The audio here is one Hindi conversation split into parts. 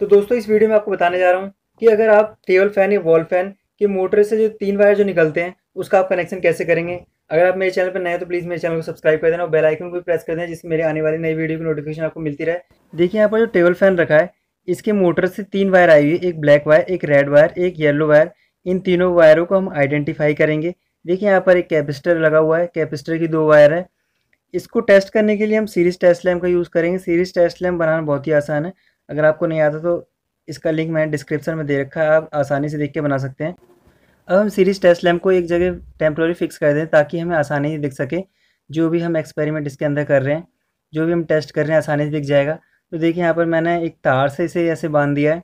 तो दोस्तों इस वीडियो में आपको बताने जा रहा हूँ कि अगर आप टेबल फैन या वॉल फैन के मोटर से जो तीन वायर जो निकलते हैं उसका आप कनेक्शन कैसे करेंगे अगर आप मेरे चैनल पर नए हैं तो प्लीज़ मेरे चैनल को सब्सक्राइब कर देना और बेल आइकन को भी प्रेस कर देना जिससे मेरे आने वाली नई वीडियो की नोटिफिकेशन आपको मिलती रहे देखिए यहाँ पर जो टेबल फैन रखा है इसके मोटर से तीन वायर आई हुई एक ब्लैक वायर एक रेड वायर एक येलो वायर इन तीनों वायरों को हम आइडेंटिफाई करेंगे देखिए यहाँ पर एक कैपेसिटर लगा हुआ है कैपेसिटर की दो वायर है इसको टेस्ट करने के लिए हम सीरीज टेस्ट लैम्प का यूज़ करेंगे सीरीज टेस्ट लैम्प बनाना बहुत ही आसान है अगर आपको नहीं आता तो इसका लिंक मैंने डिस्क्रिप्शन में दे रखा है आप आसानी से देख के बना सकते हैं अब हम सीरीज टेस्ट लैम्प को एक जगह टेम्प्रोरी फिक्स कर दें ताकि हमें आसानी से दिख सके जो भी हम एक्सपेरिमेंट इसके अंदर कर रहे हैं जो भी हम टेस्ट कर रहे हैं आसानी से दिख जाएगा तो देखिए यहाँ पर मैंने एक तार से इसे ऐसे बांध दिया है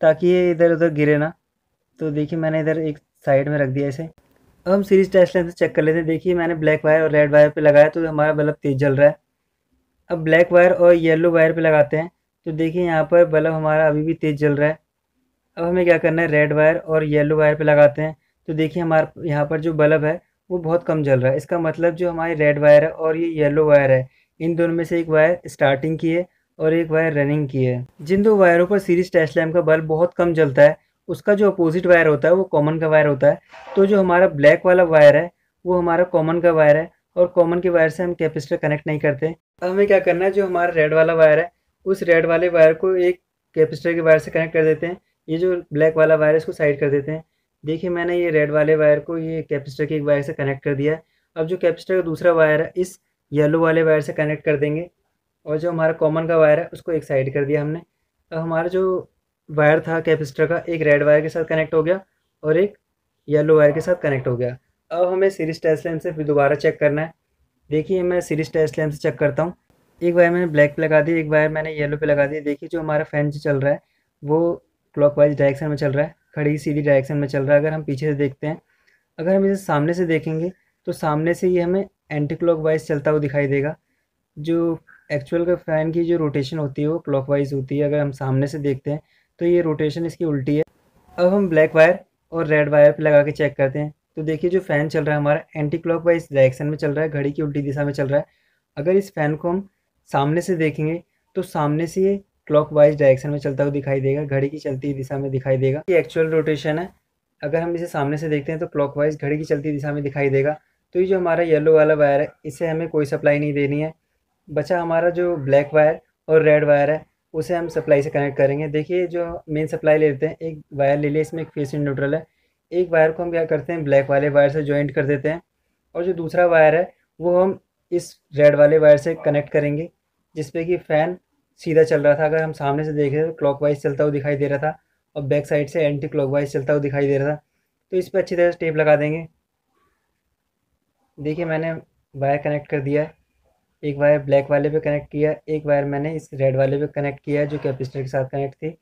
ताकि ये इधर उधर गिरे ना तो देखिए मैंने इधर एक साइड में रख दिया इसे अब हम सीरीज टेस्ट से चेक कर लेते हैं देखिए मैंने ब्लैक वायर और रेड वायर पर लगाया तो हमारा बल्ब तेज़ जल रहा है अब ब्लैक वायर और येलो वायर पर लगाते हैं तो देखिए यहाँ पर बल्ब हमारा अभी भी तेज़ जल रहा है अब हमें क्या करना है रेड वायर और येलो वायर पे लगाते हैं तो देखिए हमारे यहाँ पर जो बल्ब है वो बहुत कम जल रहा है इसका मतलब जो हमारी रेड वायर है और ये येलो वायर है इन दोनों में से एक वायर स्टार्टिंग की है और एक वायर रनिंग की है जिन दो वायरों पर सीरीज टेस्ट लैम्प का बल्ब बहुत कम जलता है उसका जो अपोजिट वायर होता है वो कॉमन का वायर होता है तो जो हमारा ब्लैक वाला वायर है वो हमारा कॉमन का वायर है और कॉमन के वायर से हम कैपेसिटर कनेक्ट नहीं करते अब हमें क्या करना है जो हमारा रेड वाला वायर है उस रेड वाले वायर को एक कैपेसिटर के वायर से कनेक्ट कर देते हैं ये जो ब्लैक वाला वायर है इसको साइड कर देते हैं देखिए मैंने ये रेड वाले वायर को ये कैपेसिटर के एक वायर से कनेक्ट कर दिया अब जो कैपेसिटर का दूसरा वायर है इस येलो वाले वायर से कनेक्ट कर देंगे और जो हमारा कॉमन का वायर है उसको एक साइड कर दिया हमने अब हमारा जो वायर था कैपेसिटर का एक रेड वायर के साथ कनेक्ट हो गया और एक येलो वायर के साथ कनेक्ट हो गया अब हमें सीरीज टेस्ट लैम से फिर दोबारा चेक करना है देखिए मैं सीरीज टेस्ट लैम से चेक करता हूँ एक वायर मैंने ब्लैक पे लगा दी एक वायर मैंने येलो पे लगा दी देखिए जो हमारा फैन जो चल रहा है वो क्लॉकवाइज डायरेक्शन में चल रहा है खड़ी सीधी डायरेक्शन में चल रहा है अगर हम पीछे से देखते हैं अगर हम इसे सामने से देखेंगे तो सामने से ये हमें एंटी वाइज चलता हुआ दिखाई देगा जो एक्चुअल का फैन की जो रोटेशन होती है वो वाइज होती है अगर हम सामने से देखते हैं तो ये रोटेशन इसकी उल्टी है अब हम ब्लैक वायर और रेड वायर पर लगा के चेक करते हैं तो देखिए जो फ़ैन चल रहा है हमारा एंटी वाइज डायरेक्शन में चल रहा है घड़ी की उल्टी दिशा में चल रहा है अगर इस फ़ैन को हम सामने से देखेंगे तो सामने से ये क्लॉकवाइज डायरेक्शन में चलता हुआ दिखाई देगा घड़ी की चलती हुई दिशा में दिखाई देगा ये एक्चुअल रोटेशन है अगर हम इसे सामने से देखते हैं तो क्लॉकवाइज घड़ी की चलती दिशा में दिखाई देगा तो ये जो हमारा येलो वाला वायर है इसे हमें कोई सप्लाई नहीं देनी है बचा हमारा जो ब्लैक वायर और रेड वायर है उसे हम सप्लाई से कनेक्ट करेंगे देखिए जो मेन सप्लाई ले लेते हैं एक वायर ले लिया इसमें एक फेस न्यूट्रल है एक वायर को हम क्या करते हैं ब्लैक वाले वायर से ज्वाइंट कर देते हैं और जो दूसरा वायर है वो हम इस रेड वाले वायर से कनेक्ट करेंगे जिसपे कि फ़ैन सीधा चल रहा था अगर हम सामने से देख रहे तो क्लॉक चलता हुआ दिखाई दे रहा था और बैक साइड से एंटी क्लॉक चलता हुआ दिखाई दे रहा था तो इस पर अच्छी तरह से टेप लगा देंगे देखिए मैंने वायर कनेक्ट कर दिया है एक वायर ब्लैक वाले पे कनेक्ट किया एक वायर मैंने इस रेड वाले पे कनेक्ट किया है जो कैपेसिटर के साथ कनेक्ट थी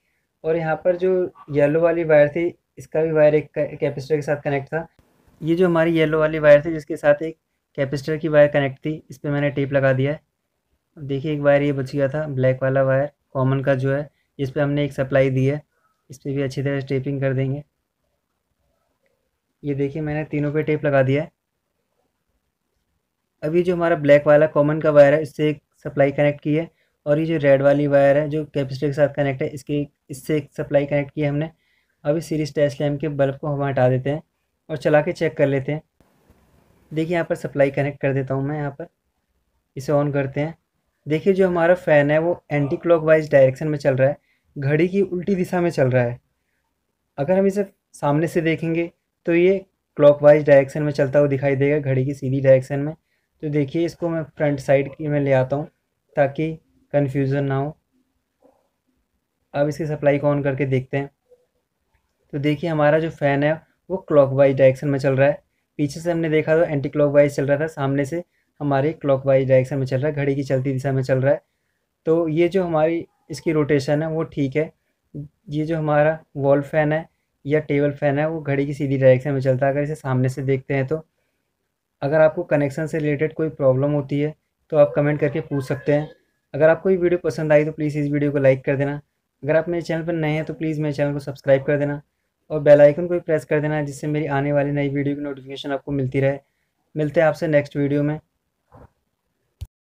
और यहाँ पर जो येलो वाली वायर थी इसका भी वायर एक कैपेसिटर के साथ कनेक्ट था ये जो हमारी येलो वाली वायर थी जिसके साथ एक कैपेसिटर की वायर कनेक्ट थी इस पर मैंने टेप लगा दिया है अब देखिए एक वायर ये बच गया था ब्लैक वाला वायर कॉमन का जो है इस पर हमने एक सप्लाई दी है इस पर भी अच्छी तरह से टेपिंग कर देंगे ये देखिए मैंने तीनों पे टेप लगा दिया है अभी जो हमारा ब्लैक वाला कॉमन का वायर है इससे एक सप्लाई कनेक्ट की है और ये जो रेड वाली वायर है जो कैपेसिटर के साथ कनेक्ट है इसके इससे एक सप्लाई कनेक्ट की है हमने अभी सीरीज टेस्ट लैम्प के बल्ब को हम हटा देते हैं और चला के चेक कर लेते हैं देखिए यहाँ पर सप्लाई कनेक्ट कर देता हूँ मैं यहाँ पर इसे ऑन करते हैं देखिए जो हमारा फ़ैन है वो एंटी वाइज डायरेक्शन में चल रहा है घड़ी की उल्टी दिशा में चल रहा है अगर हम इसे सामने से देखेंगे तो ये वाइज़ डायरेक्शन में चलता हुआ दिखाई देगा घड़ी की सीधी डायरेक्शन में तो देखिए इसको मैं फ्रंट साइड की में ले आता हूँ ताकि कन्फ्यूज़न ना हो अब इसकी सप्लाई को ऑन करके देखते हैं तो देखिए हमारा जो फ़ैन है वो वाइज डायरेक्शन में चल रहा है पीछे से हमने देखा तो एंटी वाइज चल रहा था सामने से हमारे वाइज डायरेक्शन में चल रहा है घड़ी की चलती दिशा में चल रहा है तो ये जो हमारी इसकी रोटेशन है वो ठीक है ये जो हमारा वॉल फैन है या टेबल फैन है वो घड़ी की सीधी डायरेक्शन में चलता है अगर इसे सामने से देखते हैं तो अगर आपको कनेक्शन से रिलेटेड कोई प्रॉब्लम होती है तो आप कमेंट करके पूछ सकते हैं अगर आपको ये वीडियो पसंद आई तो प्लीज़ इस वीडियो को लाइक कर देना अगर आप मेरे चैनल पर नए हैं तो प्लीज़ मेरे चैनल को सब्सक्राइब कर देना और बेल आइकन को भी प्रेस कर देना जिससे मेरी आने वाली नई वीडियो की नोटिफिकेशन आपको मिलती रहे मिलते हैं आपसे नेक्स्ट वीडियो में